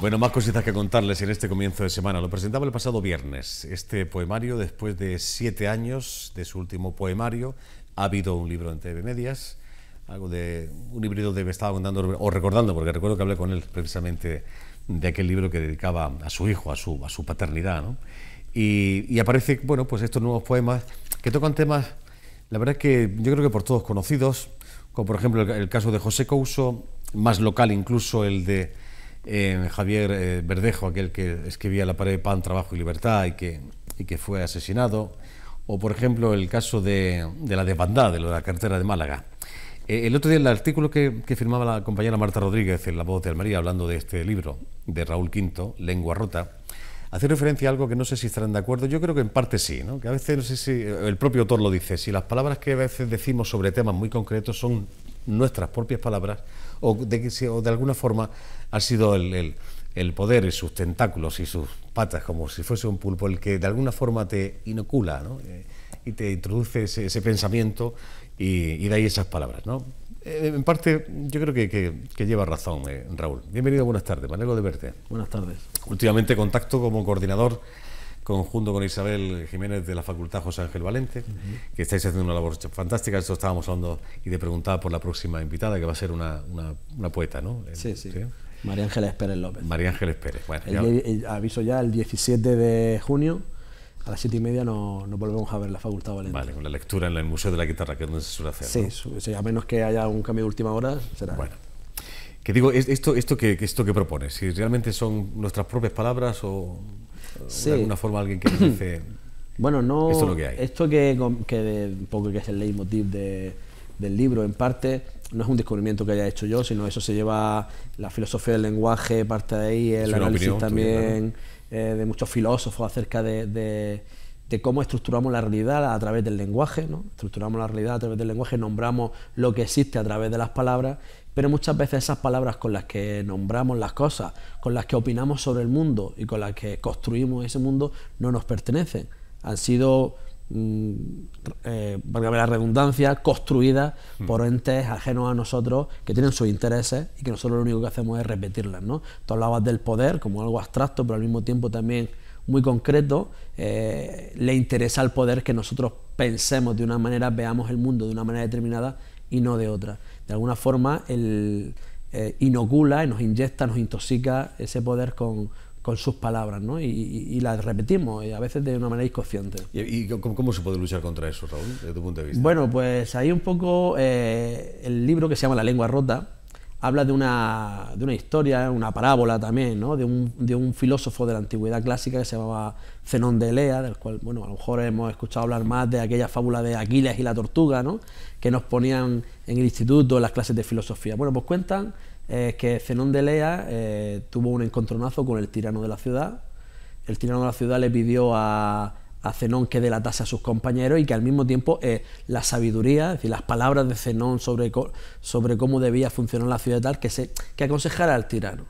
Bueno, más cositas que contarles en este comienzo de semana. Lo presentaba el pasado viernes. Este poemario, después de siete años de su último poemario, ha habido un libro en TV Medias, algo de un híbrido de me estaba contando o recordando, porque recuerdo que hablé con él precisamente de aquel libro que dedicaba a su hijo, a su, a su paternidad, ¿no? Y, y aparece, bueno, pues estos nuevos poemas que tocan temas, la verdad es que yo creo que por todos conocidos, como por ejemplo el caso de José Couso, más local incluso el de eh, Javier eh, Verdejo, aquel que escribía La pared de pan, trabajo y libertad y que, fue asesinado, o por ejemplo el caso de, la desbandada, de de la cartera de Málaga. Eh, el otro día el artículo que, firmaba la compañera Marta Rodríguez en La Voz de Almería, hablando de este libro de Raúl Quinto, Lengua Rota, hace referencia a algo que no sé si estarán de acuerdo, yo creo que en parte sí, que a veces, no sé si el propio autor lo dice, si las palabras que a veces decimos sobre temas muy concretos son nuestras propias palabras, o de, o de alguna forma ha sido el, poder y sus tentáculos y sus patas, como si fuese un pulpo, el que de alguna forma te inocula ¿no? Eh, y te introduce ese, pensamiento y, y, de ahí esas palabras. Eh, en parte, yo creo que, lleva razón, eh, Raúl. Bienvenido, buenas tardes, me de verte. Buenas tardes. Últimamente contacto como coordinador conjunto con Isabel Jiménez de la Facultad José Ángel Valente, que estáis haciendo una labor fantástica. Esto estábamos hablando y de preguntar por la próxima invitada, que va a ser una, poeta, ¿no? Sí, sí. María Ángeles Pérez López. María Ángeles Pérez, bueno. aviso ya, el 17 de junio a las siete y media nos, volvemos a ver la Facultad Valente. Vale, con la lectura en el Museo de la Guitarra, que es donde se suele hacer. Sí, sí, a menos que haya un cambio de última hora, será. Bueno. Que digo, esto, esto, que, esto que propones, si realmente son nuestras propias palabras o, de alguna forma alguien que nos dice... Bueno, no. Esto, que, hay. esto que, poco que es el leitmotiv del libro, en parte, no es un descubrimiento que haya hecho yo, sino eso se lleva la filosofía del lenguaje, parte de ahí, el análisis también eh, de muchos filósofos acerca de de cómo estructuramos la realidad a través del lenguaje, ¿no? estructuramos la realidad a través del lenguaje, nombramos lo que existe a través de las palabras, pero muchas veces esas palabras con las que nombramos las cosas, con las que opinamos sobre el mundo y con las que construimos ese mundo, no nos pertenecen. Han sido, para mm, eh, que la redundancia, construidas mm. por entes ajenos a nosotros que tienen sus intereses y que nosotros lo único que hacemos es repetirlas. ¿no? Tú hablabas del poder como algo abstracto, pero al mismo tiempo también muy concreto, eh, le interesa al poder que nosotros pensemos de una manera, veamos el mundo de una manera determinada y no de otra. De alguna forma, él eh, inocula, nos inyecta, nos intoxica ese poder con, sus palabras, ¿no? Y, las repetimos, a veces de una manera inconsciente. ¿Y, cómo, se puede luchar contra eso, Raúl, desde tu punto de vista? Bueno, pues hay un poco eh, el libro que se llama La lengua rota, habla de una, de una historia, una parábola también, ¿no? de, un, de un filósofo de la antigüedad clásica que se llamaba Zenón de Elea, del cual, bueno, a lo mejor hemos escuchado hablar más de aquella fábula de Aquiles y la tortuga, ¿no? que nos ponían en el instituto, en las clases de filosofía. Bueno, pues cuentan eh, que Zenón de Elea eh, tuvo un encontronazo con el tirano de la ciudad, el tirano de la ciudad le pidió a, a Zenón que delatase a sus compañeros y que al mismo tiempo la sabiduría, es decir, las palabras de Zenón sobre, cómo debía funcionar la ciudad tal, que, se, que aconsejara al tirano.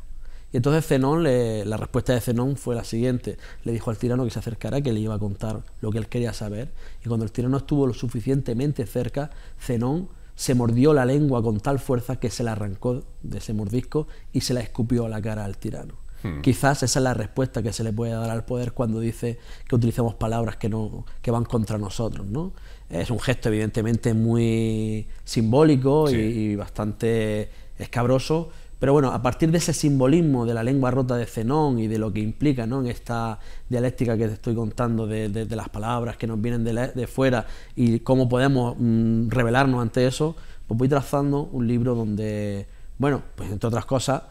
Y entonces Zenón, la respuesta de Zenón fue la siguiente, le dijo al tirano que se acercara, que le iba a contar lo que él quería saber, y cuando el tirano estuvo lo suficientemente cerca, Zenón se mordió la lengua con tal fuerza que se la arrancó de ese mordisco y se la escupió a la cara al tirano. Hmm. Quizás esa es la respuesta que se le puede dar al poder cuando dice que utilicemos palabras que, no, que van contra nosotros. ¿no? Es un gesto evidentemente muy simbólico y, bastante escabroso, pero bueno, a partir de ese simbolismo de la lengua rota de Zenón y de lo que implica ¿no? en esta dialéctica que te estoy contando de, las palabras que nos vienen de, fuera y cómo podemos mm, revelarnos ante eso, pues voy trazando un libro donde, bueno, pues entre otras cosas,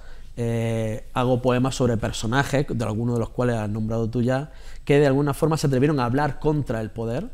eh, hago poemas sobre personajes, de algunos de los cuales has nombrado tú ya, que de alguna forma se atrevieron a hablar contra el poder,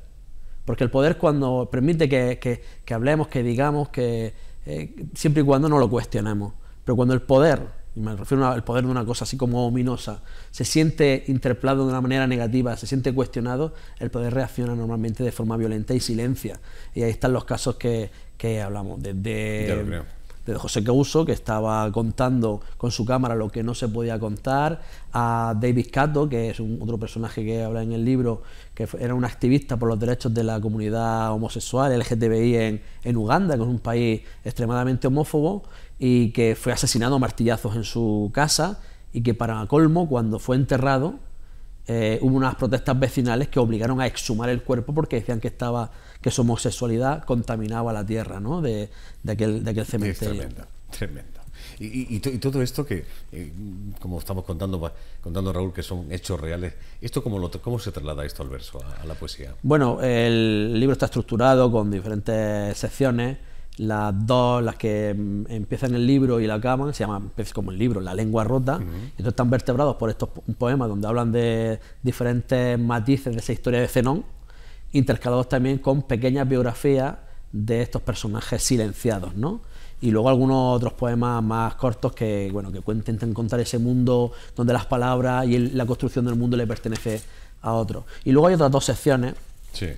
porque el poder cuando permite que, hablemos, que digamos, que eh, siempre y cuando no lo cuestionemos, pero cuando el poder y me refiero al poder de una cosa así como ominosa, se siente interpelado de una manera negativa, se siente cuestionado, el poder reacciona normalmente de forma violenta y silencia. Y ahí están los casos que, que hablamos, desde de José Causo, que estaba contando con su cámara lo que no se podía contar, a David Cato, que es un, otro personaje que habla en el libro, que era un activista por los derechos de la comunidad homosexual, LGTBI, en, en Uganda, que es un país extremadamente homófobo, y que fue asesinado a martillazos en su casa, y que para colmo, cuando fue enterrado, eh, hubo unas protestas vecinales que obligaron a exhumar el cuerpo porque decían que estaba que su homosexualidad contaminaba la tierra ¿no? de, aquel, de aquel cementerio. tremendo, tremendo. Y, y, todo esto que, eh, como estamos contando, contando Raúl, que son hechos reales, ¿esto cómo, cómo se traslada esto al verso, a la poesía? Bueno, el libro está estructurado con diferentes secciones las dos, las que mm, empiezan el libro y la acaban, se llaman es como el libro, La lengua rota, entonces están vertebrados por estos poemas donde hablan de diferentes matices de esa historia de Zenón, intercalados también con pequeñas biografías de estos personajes silenciados, ¿no? Y luego algunos otros poemas más cortos que, bueno, que intentan contar ese mundo donde las palabras y la construcción del mundo le pertenece a otro. Y luego hay otras dos secciones,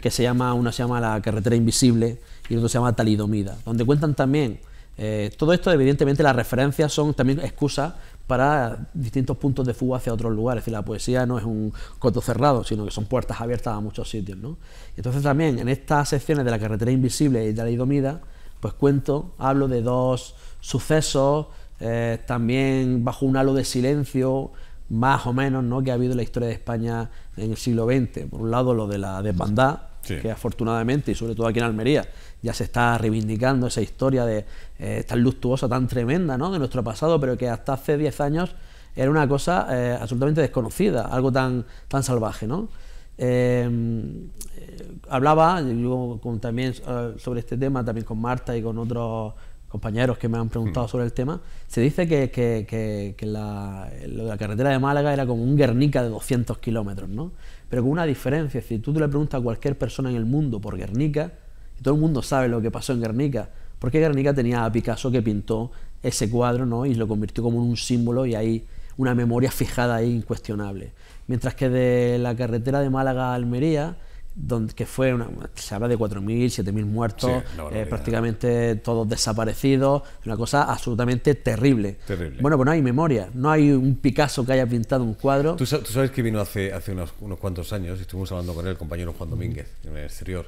que se llama, una se llama La carretera invisible, y otro se llama Talidomida, donde cuentan también, eh, todo esto evidentemente las referencias son también excusas para distintos puntos de fuga hacia otros lugares, es la poesía no es un coto cerrado, sino que son puertas abiertas a muchos sitios. ¿no? Entonces también en estas secciones de la carretera invisible y de la pues cuento, hablo de dos sucesos, eh, también bajo un halo de silencio, más o menos, ¿no? que ha habido en la historia de España en el siglo XX. Por un lado, lo de la desbandada, que afortunadamente, y sobre todo aquí en Almería, ya se está reivindicando esa historia de eh, tan luctuosa, tan tremenda, ¿no? de nuestro pasado, pero que hasta hace 10 años era una cosa eh, absolutamente desconocida, algo tan, tan salvaje. ¿no? Em, eh, hablaba yo también sobre este tema, también con Marta y con otros compañeros que me han preguntado mm. sobre el tema, se dice que, que, la, la, carretera de Málaga era como un Guernica de 200 kilómetros, ¿no? pero con una diferencia. Si tú le preguntas a cualquier persona en el mundo por Guernica, y todo el mundo sabe lo que pasó en Guernica, porque Guernica tenía a Picasso que pintó ese cuadro ¿no? y lo convirtió como un símbolo y hay una memoria fijada e incuestionable. Mientras que de la carretera de Málaga a Almería, donde, que fue una, se habla de 4.000, 7.000 muertos, eh, prácticamente todos desaparecidos, una cosa absolutamente terrible. terrible. Bueno, pues no hay memoria, no hay un Picasso que haya pintado un cuadro. Tú, sabes que vino hace, hace unos, unos, cuantos años, estuvimos hablando con el compañero Juan Domínguez, en el exterior,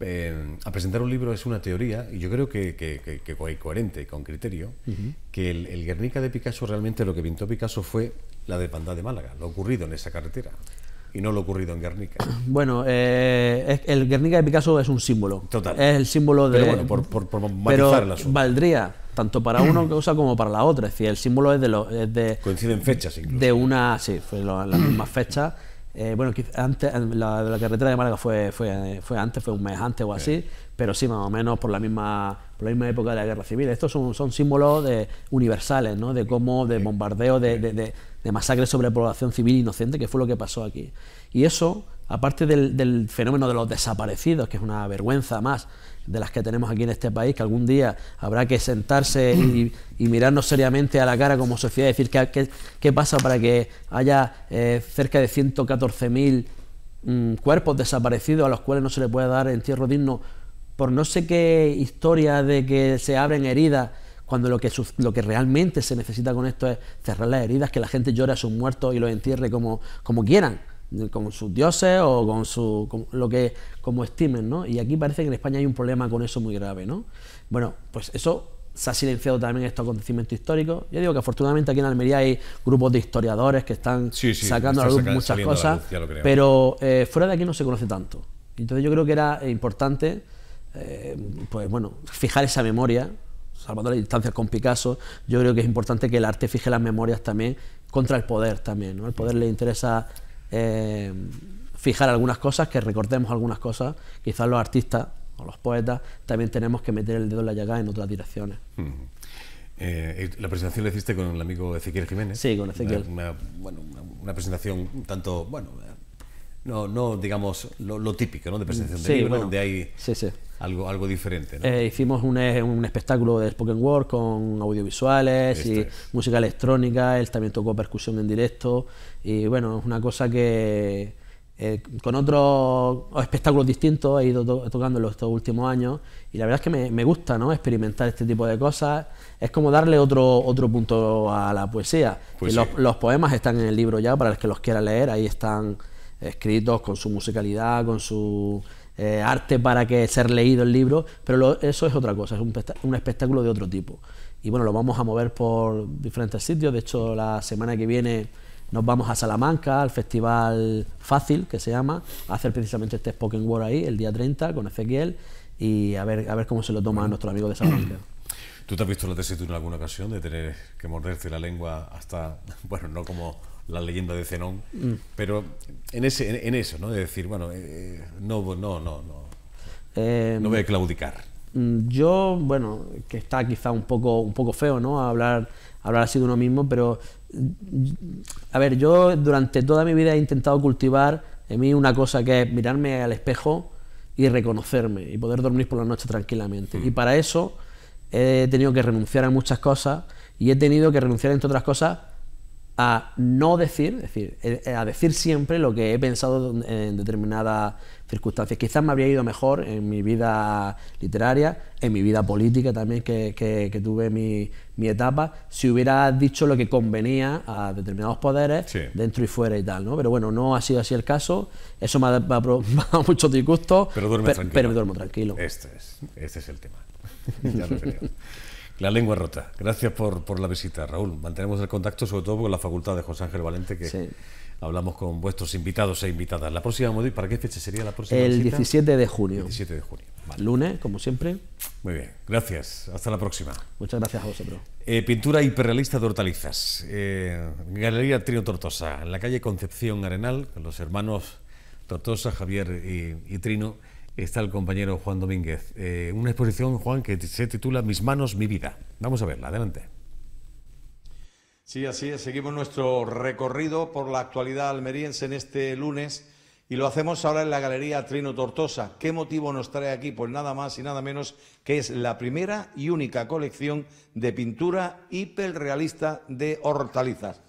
em, a presentar un libro es una teoría, y yo creo que, que, que, que coherente con criterio, que el, Guernica de Picasso realmente lo que pintó Picasso fue la de Pandá de Málaga, lo ocurrido en esa carretera y no lo ocurrido en Guernica. Bueno, eh, el Guernica de Picasso es un símbolo. Total. Es el símbolo de. Pero bueno, por, por, por Valdría tanto para uno que usa como para la otra. Es decir, el símbolo es de. Lo, es de Coinciden fechas incluso. De una. Sí, fue la misma fecha eh, bueno, antes, la, la, carretera de Málaga fue, antes, fue un mes antes o así, pero sí, más o menos por la misma, por la misma época de la guerra civil. Estos son, símbolos de, universales, ¿no? De cómo, de bombardeo, de, de, de masacres sobre población civil inocente, que fue lo que pasó aquí. Y eso aparte del, fenómeno de los desaparecidos, que es una vergüenza más de las que tenemos aquí en este país, que algún día habrá que sentarse y, mirarnos seriamente a la cara como sociedad y decir qué, pasa para que haya eh, cerca de 114.000 mm, cuerpos desaparecidos a los cuales no se le puede dar entierro digno por no sé qué historia de que se abren heridas cuando lo que, lo que realmente se necesita con esto es cerrar las heridas, que la gente llore a sus muertos y los entierre como quieran con sus dioses o con, su, lo que como estimen, ¿no? Y aquí parece que en España hay un problema con eso muy grave, ¿no? Bueno, pues eso se ha silenciado también estos acontecimientos históricos. Yo digo que afortunadamente aquí en Almería hay grupos de historiadores que están sacando a la luz muchas cosas, pero eh, fuera de aquí no se conoce tanto. Entonces yo creo que era importante, eh, pues bueno, fijar esa memoria, salvando las distancias con Picasso, yo creo que es importante que el arte fije las memorias también contra el poder también, ¿no? El poder le interesa eh, fijar algunas cosas, que recortemos algunas cosas. Quizás los artistas o los poetas también tenemos que meter el dedo en la llaga en otras direcciones. Eh, la presentación la hiciste con el amigo Ezequiel Jiménez. Sí, con Ezequiel. Una, bueno, una, presentación un tanto, bueno, eh, no, no digamos lo, típico, ¿no? De presentación de libro, donde hay sí, sí. Algo, algo diferente, ¿no? Eh, hicimos un, eh, un, espectáculo de Spoken Word con audiovisuales y este. música electrónica, él también tocó percusión en directo y bueno, es una cosa que... Eh, con otros espectáculos distintos, he ido tocando estos últimos años y la verdad es que me, me, gusta ¿no? experimentar este tipo de cosas. Es como darle otro, otro punto a la poesía. Pues los, los, poemas están en el libro ya para los que los quiera leer, ahí están escritos con su musicalidad, con su eh, arte para que ser leído el libro, pero eso es otra cosa, es un, espectáculo de otro tipo. Y bueno, lo vamos a mover por diferentes sitios, de hecho la semana que viene nos vamos a Salamanca, al Festival Fácil, que se llama, a hacer precisamente este Spoken Word ahí, el día 30, con Ezequiel, y a ver, a ver cómo se lo toma nuestro amigo de Salamanca. ¿Tú te has visto la tesitura en alguna ocasión de tener que morderte la lengua hasta, bueno, no como la leyenda de Zenón, mm. pero en, ese, en, eso, ¿no? De decir, bueno, eh, eh, no, no, no, no. Em, no voy a claudicar. Mm, yo, bueno, que está quizá un poco, un poco feo, ¿no? Hablar, hablar así de uno mismo, pero. Mm, a ver, yo durante toda mi vida he intentado cultivar en mí una cosa que es mirarme al espejo y reconocerme y poder dormir por la noche tranquilamente. Y para eso he tenido que renunciar a muchas cosas y he tenido que renunciar, entre otras cosas, a no decir, es decir, eh, eh, a decir siempre lo que he pensado en determinadas circunstancias. Quizás me habría ido mejor en mi vida literaria, en mi vida política también, que, tuve mi, etapa, si hubiera dicho lo que convenía a determinados poderes dentro y fuera y tal, ¿no? Pero bueno, no ha sido así el caso, eso me ha, dado mucho disgusto. pero, me duermo tranquilo. Este es, este es el tema. La lengua rota. Gracias por, por, la visita, Raúl. Mantenemos el contacto, sobre todo con la facultad de José Ángel Valente, que hablamos con vuestros invitados e invitadas. ¿La próxima, para qué fecha sería la próxima? El 17 de junio. 17 de junio. Lunes, como siempre. Muy bien, gracias. Hasta la próxima. Muchas gracias a vosotros. Eh, pintura hiperrealista de hortalizas. Eh, Galería Trino Tortosa, en la calle Concepción Arenal, con los hermanos Tortosa, Javier y Trino está el compañero Juan Domínguez. Eh, una exposición, Juan, que se titula Mis manos, mi vida. Vamos a verla, adelante. Sí, así es. Seguimos nuestro recorrido por la actualidad almeriense en este lunes y lo hacemos ahora en la Galería Trino Tortosa. ¿Qué motivo nos trae aquí? Pues nada más y nada menos que es la primera y única colección de pintura hiperrealista de hortalizas.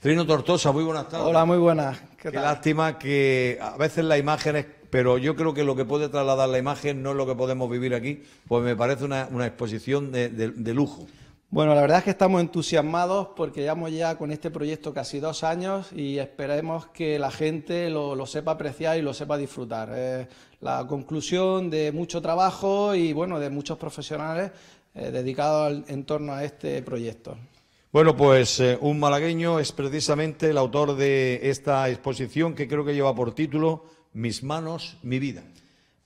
Trino Tortosa, muy buenas tardes. Hola, muy buenas. Qué, lástima que a veces imagen es pero yo creo que lo que puede trasladar la imagen no es lo que podemos vivir aquí, pues me parece una, exposición de, lujo. Bueno, la verdad es que estamos entusiasmados porque llevamos ya con este proyecto casi dos años y esperemos que la gente lo, sepa apreciar y lo sepa disfrutar. la conclusión de mucho trabajo y bueno, de muchos profesionales eh, dedicados en torno a este proyecto. Bueno, pues eh, un malagueño es precisamente el autor de esta exposición que creo que lleva por título mis manos, mi vida.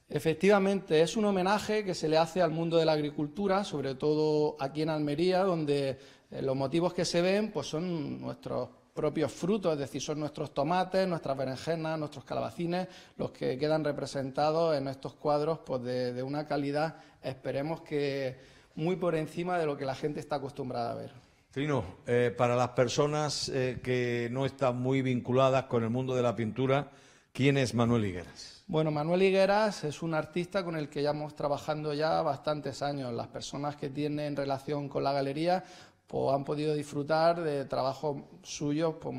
Efectivamente, es un homenaje que se le hace al mundo de la agricultura, sobre todo aquí en Almería, donde eh, los motivos que se ven pues son nuestros propios frutos, es decir, son nuestros tomates, nuestras berenjenas, nuestros calabacines, los que quedan representados en estos cuadros pues, de, una calidad, esperemos que muy por encima de lo que la gente está acostumbrada a ver. Trino, eh, para las personas eh, que no están muy vinculadas con el mundo de la pintura, ¿Quién es Manuel Higueras? Bueno, Manuel Higueras es un artista con el que ya hemos trabajando ya bastantes años. Las personas que tienen relación con la galería pues, han podido disfrutar de trabajos suyos pues,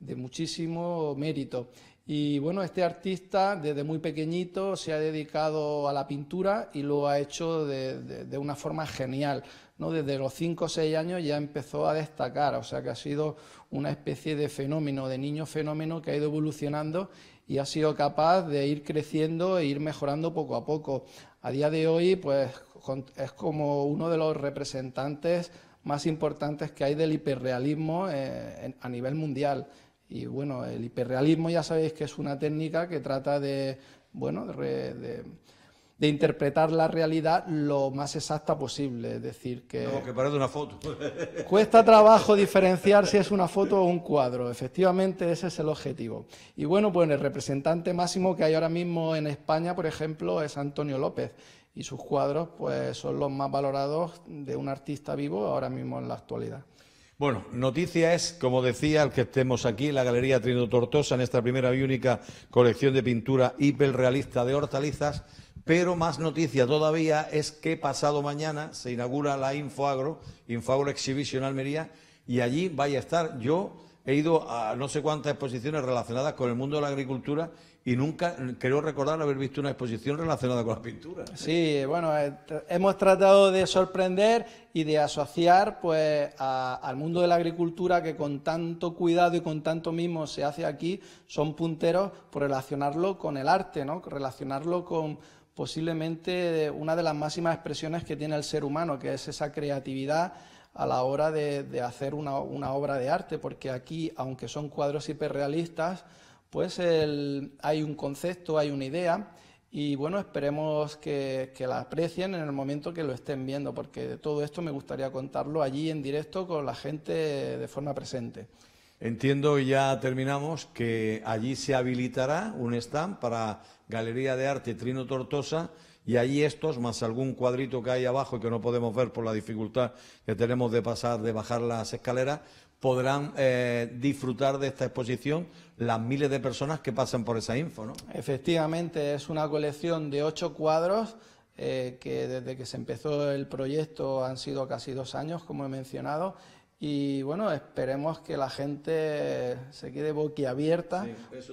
de muchísimo mérito. Y bueno, este artista desde muy pequeñito se ha dedicado a la pintura y lo ha hecho de, una forma genial. ¿no? Desde los cinco o seis años ya empezó a destacar, o sea que ha sido una especie de fenómeno, de niño fenómeno que ha ido evolucionando y ha sido capaz de ir creciendo e ir mejorando poco a poco. A día de hoy, pues es como uno de los representantes más importantes que hay del hiperrealismo eh, a nivel mundial. Y bueno, el hiperrealismo ya sabéis que es una técnica que trata de, bueno, de de interpretar la realidad lo más exacta posible. Es decir, que. que parece una foto. cuesta trabajo diferenciar si es una foto o un cuadro. Efectivamente, ese es el objetivo. Y bueno, pues el representante máximo que hay ahora mismo en España, por ejemplo, es Antonio López. Y sus cuadros, pues, son los más valorados de un artista vivo ahora mismo en la actualidad. Bueno, noticia es, como decía, el que estemos aquí en la Galería Trino Tortosa, en esta primera y única colección de pintura hiperrealista de hortalizas pero más noticia todavía es que pasado mañana se inaugura la Infoagro, Infoagro Exhibition Almería, y allí vaya a estar. Yo he ido a no sé cuántas exposiciones relacionadas con el mundo de la agricultura y nunca creo recordar haber visto una exposición relacionada con las pinturas. Sí, bueno, eh, hemos tratado de sorprender y de asociar pues al mundo de la agricultura que con tanto cuidado y con tanto mismo se hace aquí, son punteros por relacionarlo con el arte, ¿no? Relacionarlo con posiblemente una de las máximas expresiones que tiene el ser humano, que es esa creatividad a la hora de, hacer una, obra de arte, porque aquí, aunque son cuadros hiperrealistas, pues hay un concepto, hay una idea, y bueno, esperemos que, que, la aprecien en el momento que lo estén viendo, porque todo esto me gustaría contarlo allí en directo con la gente de forma presente. Entiendo, y ya terminamos, que allí se habilitará un stand para Galería de Arte Trino Tortosa y allí estos, más algún cuadrito que hay abajo y que no podemos ver por la dificultad que tenemos de pasar, de bajar las escaleras, podrán eh, disfrutar de esta exposición las miles de personas que pasan por esa info, ¿no? Efectivamente, es una colección de ocho cuadros eh, que desde que se empezó el proyecto han sido casi dos años, como he mencionado, y bueno, esperemos que la gente se quede boquiabierta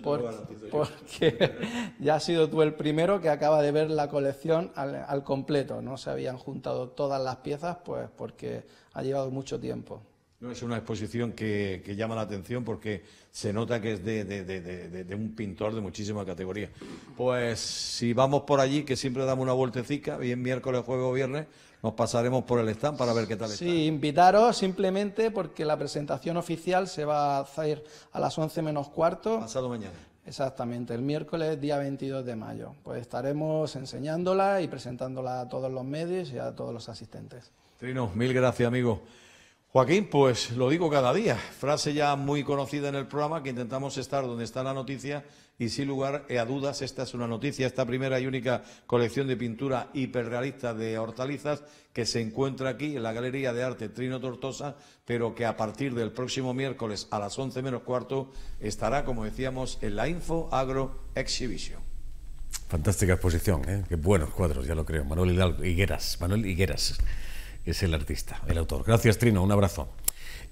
porque ya has sido tú el primero que acaba de ver la colección al, completo. No se habían juntado todas las piezas pues porque ha llevado mucho tiempo. No, es una exposición que, llama la atención porque se nota que es de, un pintor de muchísima categoría. Pues si vamos por allí, que siempre damos una vueltecica, bien miércoles, jueves o viernes, nos pasaremos por el stand para ver qué tal está. Sí, invitaros simplemente porque la presentación oficial se va a hacer a las 11 menos cuarto. Pasado mañana. Exactamente, el miércoles día 22 de mayo. Pues estaremos enseñándola y presentándola a todos los medios y a todos los asistentes. Trino, mil gracias, amigo. Joaquín, pues lo digo cada día, frase ya muy conocida en el programa, que intentamos estar donde está la noticia y sin lugar a dudas esta es una noticia, esta primera y única colección de pintura hiperrealista de hortalizas que se encuentra aquí en la Galería de Arte Trino Tortosa, pero que a partir del próximo miércoles a las 11 menos cuarto estará, como decíamos, en la Info Agro Exhibition. Fantástica exposición, ¿eh? qué buenos cuadros, ya lo creo. Manuel Higueras, Manuel Higueras es el artista, el autor. Gracias, Trino. Un abrazo.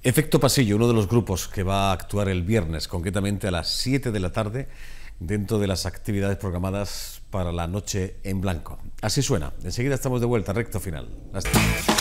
Efecto Pasillo, uno de los grupos que va a actuar el viernes, concretamente a las 7 de la tarde, dentro de las actividades programadas para la noche en blanco. Así suena. Enseguida estamos de vuelta, recto final. Hasta.